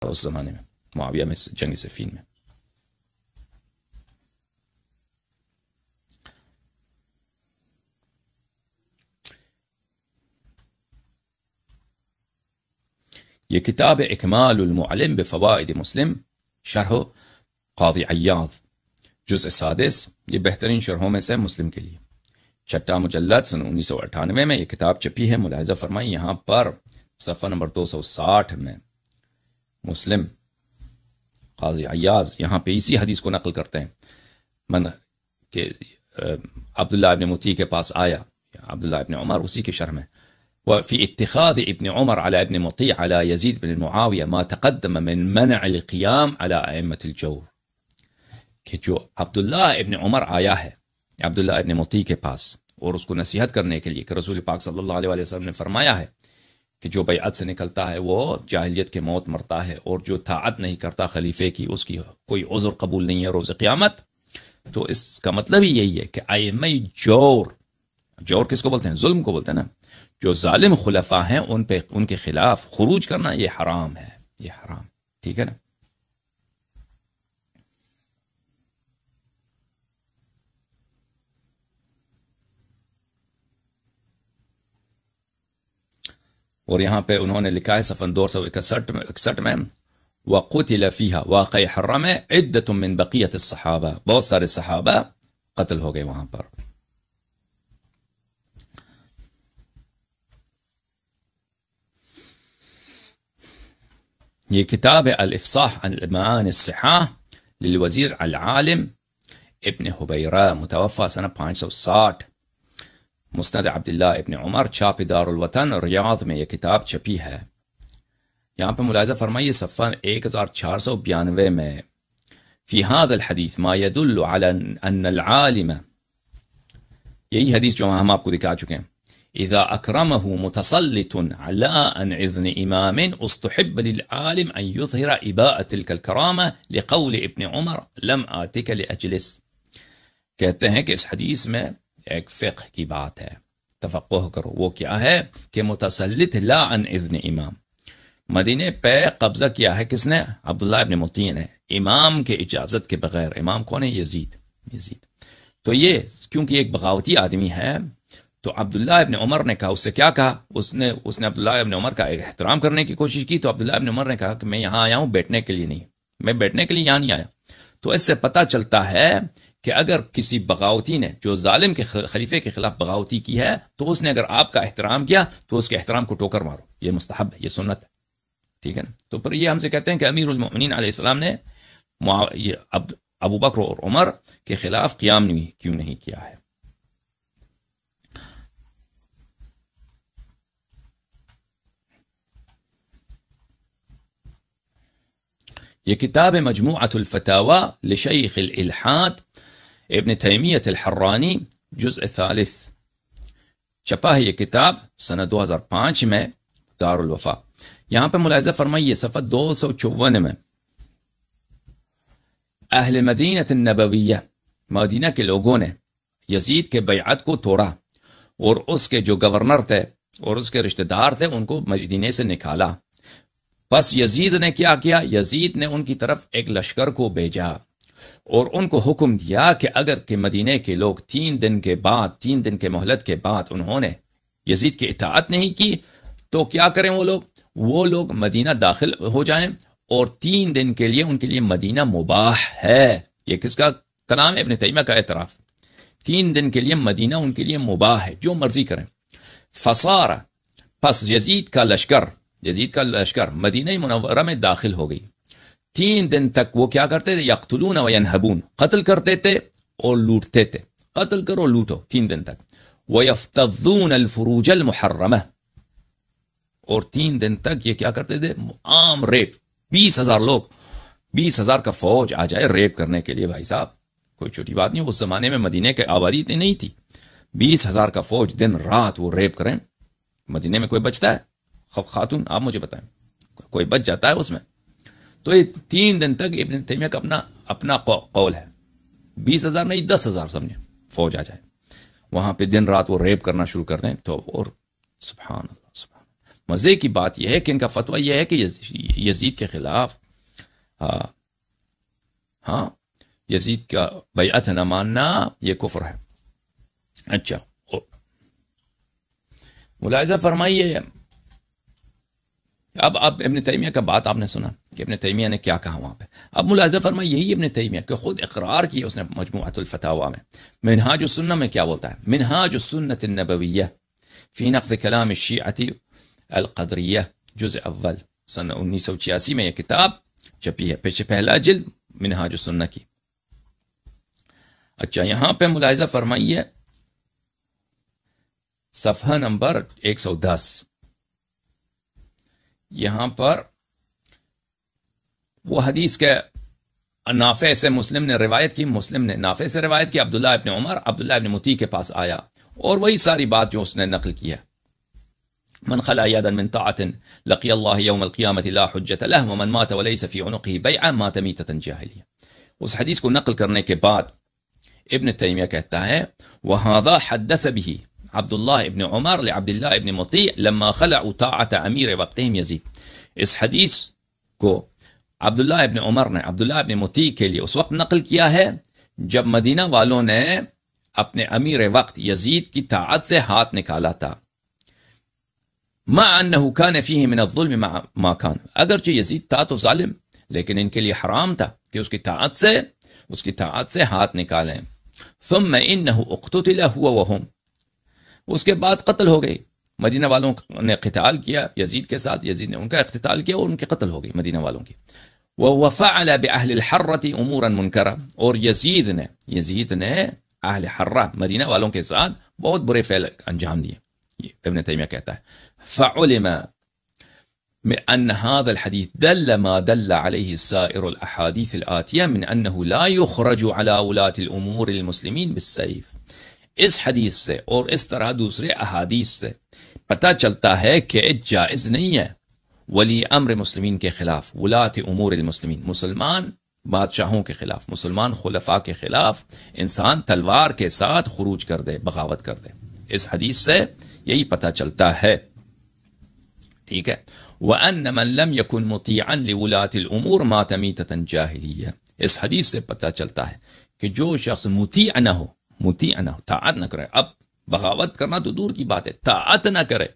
o zamanime. Muaviye meselesi filmi. لكتاب إكمال المعلم بفوائد مسلم شرحه قاضي عياض جزء سادس ये बेहतरीन शरहों में से मुस्लिम के लिए छठा मुजल्लद सन उन्नीस में ये किताब छपी है मुलाहजा फरमाई यहाँ पर सफ़ा नंबर 260 में مسلم قاضی ایاز یہاں پہ اسی حدیث کو نقل کرتے ہیں من کہ عبداللہ ابن متی کے پاس آیا عبداللہ ابن عمر اسی کے شرح میں وفی اتخاذ ابن عمر على ابن على بن ما تقدم من منع متی على متقدیام الجور کہ جو عبداللہ ابن عمر آیا ہے عبداللہ ابن مطیع کے پاس اور اس کو نصیحت کرنے کے لیے کہ رسول پاک صلی اللہ علیہ وسلم نے فرمایا ہے کہ جو بیعت سے نکلتا ہے وہ جاہلیت کے موت مرتا ہے اور جو طاعت نہیں کرتا خلیفے کی اس کی کوئی عذر قبول نہیں ہے روز قیامت تو اس کا مطلب ہی یہی ہے کہ آئی میں جور جور کس کو بولتے ہیں ظلم کو بولتے ہیں نا جو ظالم خلفہ ہیں ان پہ ان کے خلاف خروج کرنا یہ حرام ہے یہ حرام ٹھیک ہے نا اور یہاں پہ انہوں نے لکھا ہے صفن دو سو اکسٹھ میں وقتل فيها واقع حرم عدة من بقية الصحابة بہت سارے صحابہ قتل ہو گئے وہاں پر یہ کتاب الافصاح عن المعان الصحاح للوزير العالم ابن حبیرہ متوفى سنة 560 مسند عبد الله ابن عمر چاپ دار الوطن ریاض میں یہ کتاب چپی ہے یہاں پہ ملاحظہ فرمائیے صفحہ 1492 میں فی هذا الحديث ما يدل على ان العالم یہی حدیث جو ہم آپ کو دکھا چکے ہیں اذا اكرمه متسلط على ان اذن امام استحب للعالم ان يظهر اباء تلك الكرامه لقول ابن عمر لم اتك لاجلس کہتے ہیں کہ اس حدیث میں ایک فقہ کی بات ہے تفقہ کرو وہ کیا ہے کہ متسلط لا ان اذن امام مدینے پہ قبضہ کیا ہے کس نے عبداللہ ابن متین ہے امام کے اجازت کے بغیر امام کون ہے یزید یزید تو یہ کیونکہ ایک بغاوتی آدمی ہے تو عبداللہ ابن عمر نے کہا اس سے کیا کہا اس نے اس نے عبداللہ ابن عمر کا ایک احترام کرنے کی کوشش کی تو عبداللہ ابن عمر نے کہا کہ میں یہاں آیا ہوں بیٹھنے کے لیے نہیں میں بیٹھنے کے لیے یہاں نہیں آیا تو اس سے پتہ چلتا ہے کہ اگر کسی بغاوتی نے جو ظالم کے خلیفے کے خلاف بغاوتی کی ہے تو اس نے اگر آپ کا احترام کیا تو اس کے احترام کو ٹوکر مارو یہ مستحب ہے یہ سنت ہے ٹھیک ہے نا تو پھر یہ ہم سے کہتے ہیں کہ امیر المؤمنین علیہ السلام نے یہ ابو بکر اور عمر کے خلاف قیام نہیں کیوں نہیں کیا ہے یہ کتاب مجموعۃ الفتاوہ لشیخ الالحاد ابن تیمیت الحرانی ثالث چپا ہے یہ کتاب سنہ دو ہزار پانچ میں دار الوفا یہاں پہ ملاحظہ فرمائیے صفحہ دو سو میں اہل مدینہ مدینہ کے لوگوں نے یزید کے بیعت کو توڑا اور اس کے جو گورنر تھے اور اس کے رشتہ دار تھے ان کو مدینہ سے نکالا بس یزید نے کیا کیا یزید نے ان کی طرف ایک لشکر کو بھیجا اور ان کو حکم دیا کہ اگر کہ مدینہ کے لوگ تین دن کے بعد تین دن کے مہلت کے بعد انہوں نے یزید کی اطاعت نہیں کی تو کیا کریں وہ لوگ وہ لوگ مدینہ داخل ہو جائیں اور تین دن کے لیے ان کے لیے مدینہ مباح ہے یہ کس کا کلام ہے ابن طیمہ کا اعتراف تین دن کے لیے مدینہ ان کے لیے مباح ہے جو مرضی کریں فسارہ پس یزید کا لشکر یزید کا لشکر مدینہ منورہ میں داخل ہو گئی تین دن تک وہ کیا کرتے تھے یقتلون و ینہبون قتل کرتے تھے اور لوٹتے تھے قتل کرو لوٹو تین دن تک وہ الفروج المحرمہ اور تین دن تک یہ کیا کرتے تھے عام ریپ بیس ہزار لوگ بیس ہزار کا فوج آ جائے ریپ کرنے کے لیے بھائی صاحب کوئی چھوٹی بات نہیں اس زمانے میں مدینے کی آبادی اتنی نہیں تھی بیس ہزار کا فوج دن رات وہ ریپ کریں مدینے میں کوئی بچتا ہے خب خاتون آپ مجھے بتائیں کوئی بچ جاتا ہے اس میں تو یہ تین دن تک ابن تیمیہ کا اپنا اپنا قول ہے بیس ہزار نہیں دس ہزار فوج آ جائے وہاں پہ دن رات وہ ریپ کرنا شروع کر دیں تو اور سبحان سبحان اللہ اللہ مزے کی بات یہ ہے کہ ان کا فتویٰ یہ ہے کہ یزید کے خلاف ہاں ہاں یزید کا بیعت نہ ماننا یہ کفر ہے اچھا ملاحظہ فرمائیے اب اب ابن تیمیہ کا بات آپ نے سنا کہ ابن تیمیہ نے کیا کہا وہاں پہ اب ملاحظہ فرمائی یہی ابن تیمیہ کہ خود اقرار کیا اس نے میں منہاج السنہ میں کیا بولتا ہے منہاج السنت النبویہ فی کلام سنت القدریہ جز اول سن انیس سو چھیاسی میں یہ کتاب چھپی ہے پیچھے پہلا جلد منہاج السنہ کی اچھا یہاں پہ ملاحظہ فرمائیے صفحہ نمبر ایک سو دس یہاں پر وہ حدیث کے نافع سے مسلم نے روایت کی مسلم نے نافع سے روایت کی عبداللہ ابن عمر عبداللہ ابن متی کے پاس آیا اور وہی ساری بات جو اس نے نقل کیا منخلاً لکی اللہ اس حدیث کو نقل کرنے کے بعد ابن تیمیہ کہتا ہے وہاں حد بھی عبد اللہ ابن عمر نے ابن کے لیے اس وقت وقت نقل کیا ہے جب مدینہ والوں نے اپنے امیر یزید کی طاعت سے ہاتھ نکالا تھا تھا تھا ما ما انه انه کان كان فيه من الظلم اگرچہ یزید تو ظالم لیکن ان کے لیے حرام کہ اس اس کی کی طاعت طاعت سے سے ہاتھ نکالیں ثم اقتتل هو وهم اس کے بعد قتل ہو گئی مدینہ والوں نے قتال کیا یزید کے ساتھ یزید نے ان کا اقتتال کیا اور ان کے قتل ہو گئی مدینہ والوں کی وَوَفَعَلَ بِأَهْلِ الْحَرَّةِ اُمُورًا مُنْكَرًا اور یزید نے یزید نے اہل حرہ مدینہ والوں کے ساتھ بہت برے فعل انجام دیے ابن تیمیہ کہتا ہے فَعُلِمَا من أن هذا الحديث دل ما دل عليه سائر الأحاديث الآتية من أنه لا يخرج على ولاه الأمور المسلمين بالسيف اس حدیث سے اور اس طرح دوسرے احادیث سے پتہ چلتا ہے کہ جائز نہیں ہے ولی امر مسلمین کے خلاف ولاط امور المسلمین مسلمان بادشاہوں کے خلاف مسلمان خلفاء کے خلاف انسان تلوار کے ساتھ خروج کر دے بغاوت کر دے اس حدیث سے یہی پتہ چلتا ہے ٹھیک ہے وَأَنَّ مَن لَمْ يَكُن مُطِيعًا لِوُلَاتِ الْأُمُورِ مَا تَمِيتَ تَنْجَاهِلِيَّ اس حدیث سے پتہ چلتا ہے کہ جو شخص مطیع نہ ہو نہ کرے اب بغاوت کرنا تو دور کی بات ہے تاعت نہ کرے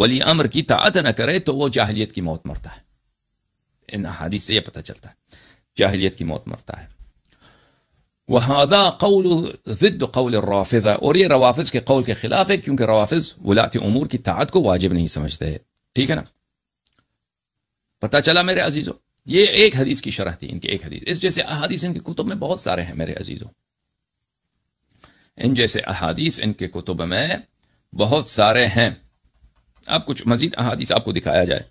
ولی امر کی طاعت نہ کرے تو وہ جاہلیت کی موت مرتا ہے ان سے یہ پتہ چلتا ہے جاہلیت کی موت مرتا ہے وہادا قول قول ضد اور یہ روافظ کے قول کے خلاف ہے کیونکہ روافظ ولاط امور کی طاعت کو واجب نہیں سمجھتے ٹھیک ہے نا پتہ چلا میرے عزیزوں یہ ایک حدیث کی شرح تھی ان کی ایک حدیث اس جیسے احادیث ان کتب میں بہت سارے ہیں میرے عزیزوں ان جیسے احادیث ان کے کتب میں بہت سارے ہیں اب کچھ مزید احادیث آپ کو دکھایا جائے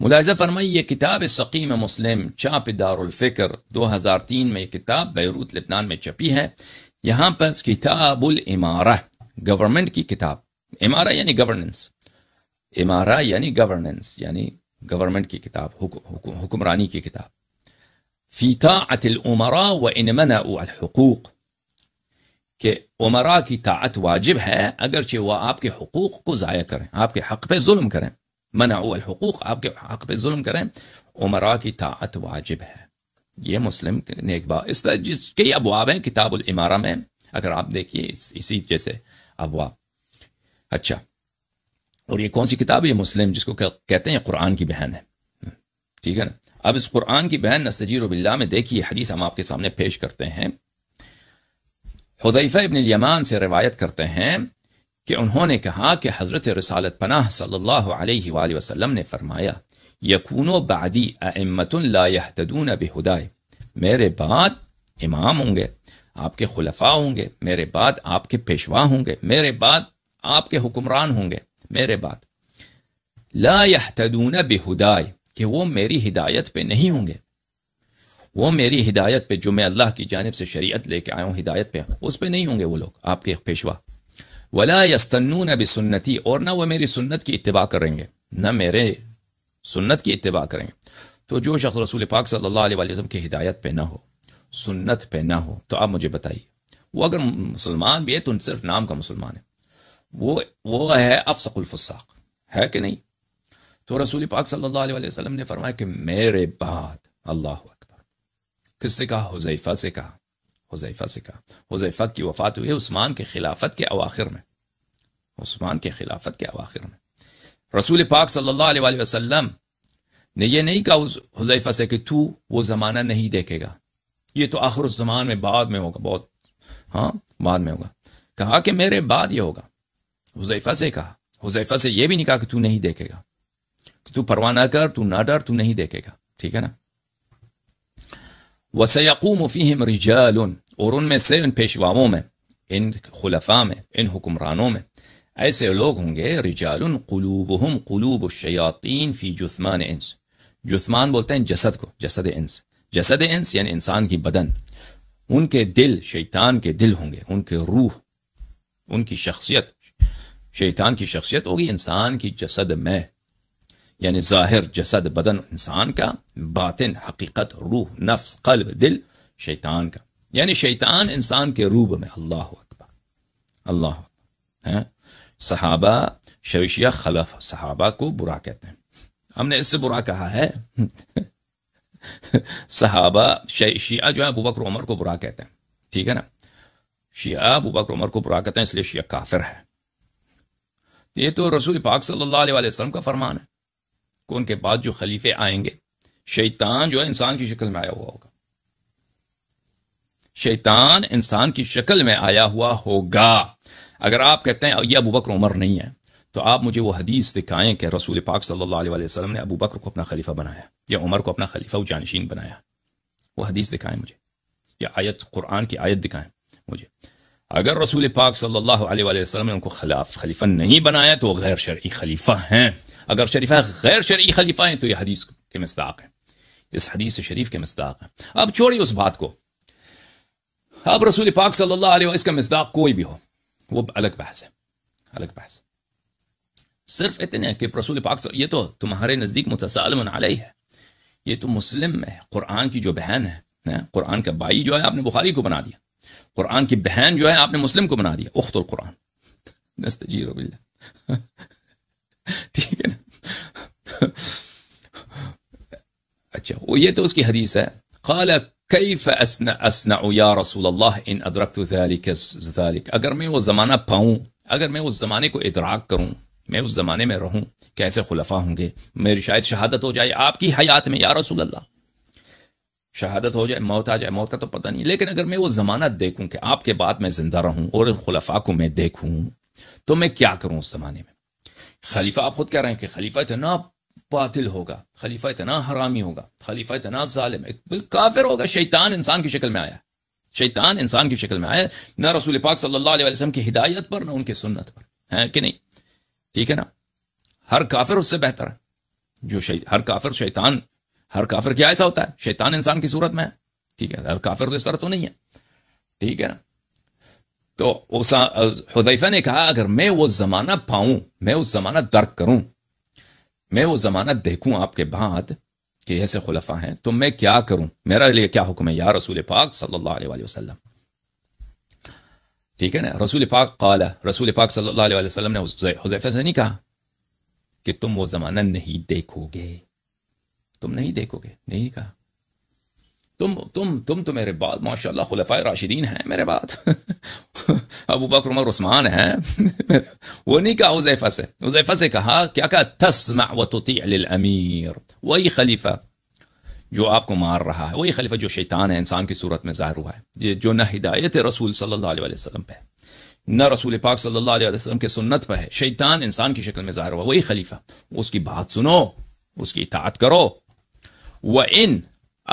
ملاحظہ فرمائی یہ کتاب سقیم مسلم چاپ دار الفکر دو ہزار تین میں یہ کتاب بیروت لبنان میں چپی ہے یہاں پر کتاب العمارہ گورنمنٹ کی کتاب عمارہ یعنی گورننس عمارہ یعنی گورننس یعنی گورنمنٹ کی کتاب حکمرانی کی کتاب طاعة الأمراء وإن و الحقوق کہ عمرا کی طاعت واجب ہے اگرچہ وہ آپ کے حقوق کو ضائع کریں آپ کے حق پہ ظلم کریں منع الحقوق آپ کے حق پہ ظلم کریں عمرا کی طاعت واجب ہے یہ مسلم اس طرح جس کئی ابواب ہیں کتاب العمارہ میں اگر آپ دیکھیے اس اسی جیسے ابواب اچھا اور یہ کون سی کتاب یہ مسلم جس کو کہتے ہیں قرآن کی بہن ہے ٹھیک ہے نا اب اس قرآن کی بہن نستجیر باللہ میں دیکھیے حدیث ہم آپ کے سامنے پیش کرتے ہیں حدیفہ ابن الیمان سے روایت کرتے ہیں کہ انہوں نے کہا کہ حضرت رسالت پناہ صلی اللہ علیہ وآلہ وسلم نے فرمایا یقون و بعدی امت اللہ تدون بہدائے میرے بعد امام ہوں گے آپ کے خلفاء ہوں گے میرے بعد آپ کے پیشوا ہوں گے میرے بعد آپ کے حکمران ہوں گے میرے بعد لا تدون بہدائے کہ وہ میری ہدایت پہ نہیں ہوں گے وہ میری ہدایت پہ جو میں اللہ کی جانب سے شریعت لے کے آیا ہوں ہدایت پہ اس پہ نہیں ہوں گے وہ لوگ آپ کے پیشوا ولا یستنون اب سنتی اور نہ وہ میری سنت کی اتباع کریں گے نہ میرے سنت کی اتباع کریں گے تو جو شخص رسول پاک صلی اللہ علیہ وسلم کی ہدایت پہ نہ ہو سنت پہ نہ ہو تو آپ مجھے بتائیے وہ اگر مسلمان بھی ہے تو صرف نام کا مسلمان ہے وہ وہ ہے افسق الفساق ہے کہ نہیں تو رسول پاک صلی اللہ علیہ وسلم نے فرمایا کہ میرے بعد اللہ اکبر کس سے کہا حذیفہ سے کہا حذیفہ سے کہا حذیفہ کی وفات ہوئی عثمان کے خلافت کے اواخر میں عثمان کے خلافت کے اواخر میں رسول پاک صلی اللہ علیہ وسلم نے یہ نہیں کہا حذیفہ سے کہ تو وہ زمانہ نہیں دیکھے گا یہ تو آخر زمان میں بعد میں ہوگا بہت ہاں بعد میں ہوگا کہا کہ میرے بعد یہ ہوگا حذیفہ سے کہا حذیفہ سے یہ بھی نہیں کہا کہ تو نہیں دیکھے گا تو پرواہ نہ کر تو نہ ڈر تو نہیں دیکھے گا ٹھیک ہے نا وسیقوم مفیم رجال اور ان میں سے ان پیشواؤں میں ان خلفاء میں ان حکمرانوں میں ایسے لوگ ہوں گے رجال قلوبهم ہم قلوب الشیاطین فی جثمان انس جثمان بولتے ہیں جسد کو جسد انس جسد انس یعنی انسان کی بدن ان کے دل شیطان کے دل ہوں گے ان کے روح ان کی شخصیت شیطان کی شخصیت ہوگی انسان کی جسد میں یعنی ظاہر جسد بدن انسان کا باطن حقیقت روح نفس قلب دل شیطان کا یعنی شیطان انسان کے روب میں اللہ اکبر اللہ ہاں؟ صحابہ شیشی خلف صحابہ کو برا کہتے ہیں ہم نے اس سے برا کہا ہے صحابہ شیعہ جو ہے اب بکر عمر کو برا کہتے ہیں ٹھیک ہے نا شیعہ ابکر عمر کو برا کہتے ہیں اس لیے شیعہ کافر ہے یہ تو رسول پاک صلی اللہ علیہ وسلم کا فرمان ہے ان کے بعد جو خلیفے آئیں گے شیطان جو ہے انسان کی شکل میں آیا ہوا ہوگا شیطان انسان کی شکل میں آیا ہوا ہوگا اگر آپ کہتے ہیں یہ ابو بکر عمر نہیں ہے تو آپ مجھے وہ حدیث دکھائیں کہ رسول پاک صلی اللہ علیہ وسلم نے ابو بکر کو اپنا خلیفہ بنایا یا عمر کو اپنا خلیفہ و جانشین بنایا وہ حدیث دکھائیں مجھے یا آیت قرآن کی آیت دکھائیں مجھے اگر رسول پاک صلی اللہ علیہ وسلم نے ان کو خلاف خلیفہ نہیں بنایا تو وہ غیر شرعی خلیفہ ہیں اگر شریفہ غیر شرعی خلیفہ ہیں تو یہ حدیث کے مصداق ہیں اس حدیث شریف کے مصداق ہیں اب چھوڑیے اس بات کو اب رسول پاک صلی اللہ علیہ اس کا مصداق کوئی بھی ہو وہ الگ بحث ہے الگ بحث صرف اتنے کہ رسول پاک صلی... یہ تو تمہارے نزدیک متسالم علیہ ہے یہ تو مسلم ہے قرآن کی جو بہن ہے قرآن کا بائی جو ہے آپ نے بخاری کو بنا دیا قرآن کی بہن جو ہے آپ نے مسلم کو بنا دیا اخت القرآن نستجیر باللہ اچھا وہ یہ تو اس کی حدیث ہے قال کیف یا رسول اللہ ان ادرکت ذلك اگر میں وہ زمانہ پاؤں اگر میں اس زمانے کو ادراک کروں میں اس زمانے میں رہوں کیسے خلفہ ہوں گے میری شاید شہادت ہو جائے آپ کی حیات میں یا رسول اللہ شہادت ہو جائے موت آ جائے موت کا تو پتہ نہیں لیکن اگر میں وہ زمانہ دیکھوں کہ آپ کے بعد میں زندہ رہوں اور خلفہ کو میں دیکھوں تو میں کیا کروں اس زمانے میں خلیفہ آپ خود کہہ رہے ہیں کہ خلیفہ اتنا باطل ہوگا خلیفہ اتنا حرامی ہوگا خلیفہ اتنا ظالم کافر ہوگا شیطان انسان کی شکل میں آیا شیطان انسان کی شکل میں آیا نہ رسول پاک صلی اللہ علیہ وسلم کی ہدایت پر نہ ان کی سنت پر ہے کہ نہیں ٹھیک ہے نا ہر کافر اس سے بہتر ہے جو شی... ہر کافر شیطان ہر کافر کیا ایسا ہوتا ہے شیطان انسان کی صورت میں ہے ٹھیک ہے ہر کافر تو اس طرح تو نہیں ہے ٹھیک ہے نا تو حدیفہ نے کہا اگر میں وہ زمانہ پاؤں میں اس زمانہ درک کروں میں وہ زمانہ دیکھوں آپ کے بعد کہ ایسے خلفہ ہیں تو میں کیا کروں میرا لیے کیا حکم ہے یا رسول پاک صلی اللہ علیہ وسلم ٹھیک ہے نا رسول پاک قال رسول پاک صلی اللہ علیہ وسلم نے حضیف نہیں کہا کہ تم وہ زمانہ نہیں دیکھو گے تم نہیں دیکھو گے نہیں کہا تم تم تم تو میرے بعد ماشاء اللہ خلفا راشدین میرے بعد ابو بکر عمر عثمان ہیں وہ نہیں کہا حذیفہ حذیفہ سے سے کہا کیا کہا تسمع وہی خلیفہ جو آپ کو مار رہا ہے وہی خلیفہ جو شیطان ہے انسان کی صورت میں ظاہر ہوا ہے جو نہ ہدایت رسول صلی اللہ علیہ وسلم پہ نہ رسول پاک صلی اللہ علیہ وسلم کے سنت پہ ہے شیطان انسان کی شکل میں ظاہر ہوا وہی خلیفہ اس کی بات سنو اس کی اطاعت کرو وہ ان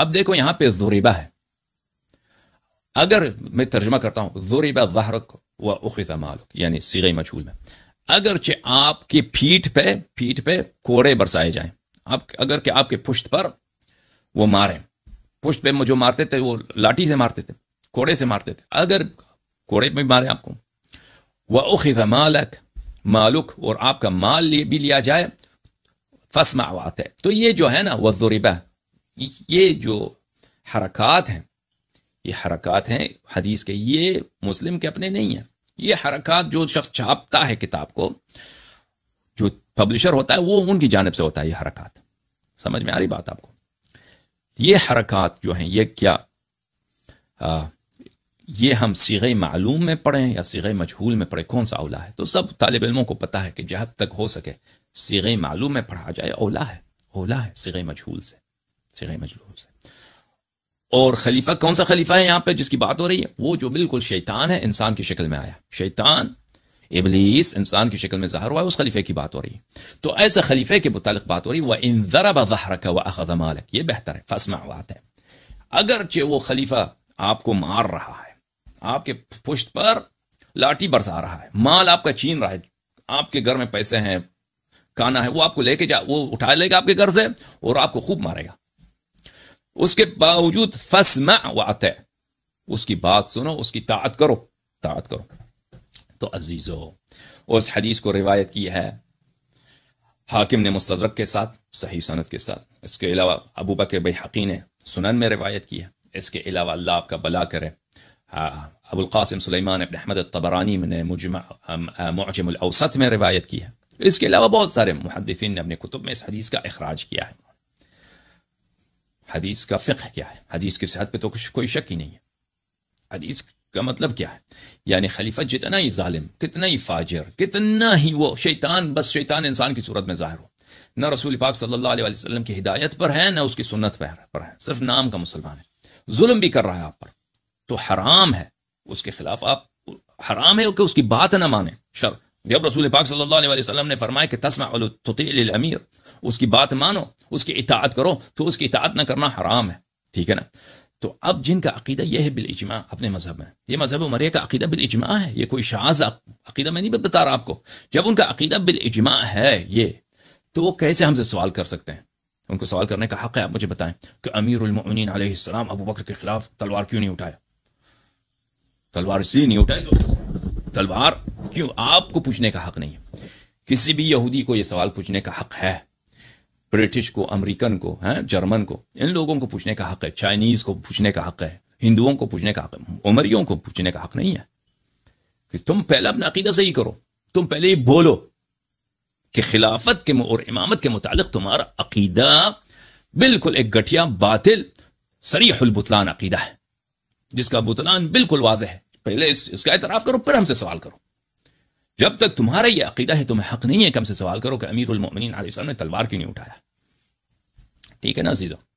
اب دیکھو یہاں پہ زوریبا ہے اگر میں ترجمہ کرتا ہوں زوریبا ظہرک و اخذ مالک یعنی سیغی مچھول میں اگرچہ آپ کی پیٹ پہ پیٹ پہ کوڑے برسائے جائیں آپ اگر کہ آپ کے پشت پر وہ ماریں پشت پہ جو مارتے تھے وہ لاٹھی سے مارتے تھے کوڑے سے مارتے تھے اگر کوڑے پہ مارے آپ کو وہ اخذ مالک مالک اور آپ کا مال بھی لیا جائے فسما ہے تو یہ جو ہے نا وہ ضروربہ یہ جو حرکات ہیں یہ حرکات ہیں حدیث کے یہ مسلم کے اپنے نہیں ہیں یہ حرکات جو شخص چھاپتا ہے کتاب کو جو پبلشر ہوتا ہے وہ ان کی جانب سے ہوتا ہے یہ حرکات سمجھ میں آ رہی بات آپ کو یہ حرکات جو ہیں یہ کیا آ, یہ ہم سیغے معلوم میں پڑھیں یا سیغے مجہول میں پڑھیں کون سا اولا ہے تو سب طالب علموں کو پتہ ہے کہ جہاں تک ہو سکے سیغے معلوم میں پڑھا جائے اولا ہے اولا ہے سیغے مجہول سے مجلو سے اور خلیفہ کون سا خلیفہ ہے یہاں پہ جس کی بات ہو رہی ہے وہ جو بالکل شیطان ہے انسان کی شکل میں آیا شیطان ابلیس انسان کی شکل میں ظاہر ہوا ہے اس خلیفے کی بات ہو رہی ہے تو ایسے خلیفے کے متعلق بات ہو رہی ہے وہ ان ذرا بظاہر وہ اخذ مالک یہ بہتر ہے فسما بات ہے اگرچہ وہ خلیفہ آپ کو مار رہا ہے آپ کے پشت پر لاٹھی برسا رہا ہے مال آپ کا چھین رہا ہے آپ کے گھر میں پیسے ہیں کانا ہے وہ آپ کو لے کے جا وہ اٹھا لے گا آپ کے گھر سے اور آپ کو خوب مارے گا اس کے باوجود فسمع و اس کی بات سنو اس کی طاعت کرو طاعت کرو تو عزیزو اس حدیث کو روایت کی ہے حاکم نے مستدرک کے ساتھ صحیح صنعت کے ساتھ اس کے علاوہ ابو بکر بھائی حقی نے سنن میں روایت کی ہے اس کے علاوہ اللہ آپ کا بلا کرے ابو القاسم سلیمان ابن احمد الطبرانی نے معجم الاوسط میں روایت کی ہے اس کے علاوہ بہت سارے محدثین نے اپنے کتب میں اس حدیث کا اخراج کیا ہے حدیث کا فقہ کیا ہے حدیث کی صحت پہ تو کچھ کوئی شک ہی نہیں ہے حدیث کا مطلب کیا ہے یعنی خلیفہ جتنا ہی ظالم کتنا ہی فاجر کتنا ہی وہ شیطان بس شیطان انسان کی صورت میں ظاہر ہو نہ رسول پاک صلی اللہ علیہ وسلم کی ہدایت پر ہے نہ اس کی سنت پر ہے صرف نام کا مسلمان ہے ظلم بھی کر رہا ہے آپ پر تو حرام ہے اس کے خلاف آپ حرام ہے کہ اس کی بات نہ مانیں شر جب رسول پاک صلی اللہ علیہ وسلم نے فرمایا کہ تسمع تطیع للامیر اس کی بات مانو اس کی اطاعت کرو تو اس کی اطاعت نہ کرنا حرام ہے ٹھیک ہے نا تو اب جن کا عقیدہ یہ ہے بالاجماع اپنے مذہب میں یہ مذہب عمریہ کا عقیدہ بالاجماع ہے یہ کوئی شاز عقیدہ میں نہیں بتا رہا آپ کو جب ان کا عقیدہ بالاجماع ہے یہ تو وہ کیسے ہم سے سوال کر سکتے ہیں ان کو سوال کرنے کا حق ہے آپ مجھے بتائیں کہ امیر المین علیہ السلام ابو بکر کے خلاف تلوار کیوں نہیں اٹھایا تلوار اس لیے نہیں اٹھائے تلوار کیوں آپ کو پوچھنے کا حق نہیں ہے کسی بھی یہودی کو یہ سوال پوچھنے کا حق ہے برٹش کو امریکن کو ہے جرمن کو ان لوگوں کو پوچھنے کا حق ہے چائنیز کو پوچھنے کا حق ہے ہندوؤں کو پوچھنے کا حق ہے عمریوں کو پوچھنے کا حق نہیں ہے کہ تم پہلے اپنا عقیدہ صحیح کرو تم پہلے یہ بولو کہ خلافت کے اور امامت کے متعلق تمہارا عقیدہ بالکل ایک گٹھیا باطل سریح البتلان عقیدہ ہے جس کا بتلان بالکل واضح ہے پہلے اس اس کا اعتراف کرو پھر ہم سے سوال کرو جب تک تمہارا یہ عقیدہ ہے تمہیں حق نہیں ہے کہ ہم سے سوال کرو کہ امیر المومنین علیہ السلام نے تلوار کیوں نہیں اٹھایا ٹھیک ہے نا عزیزوں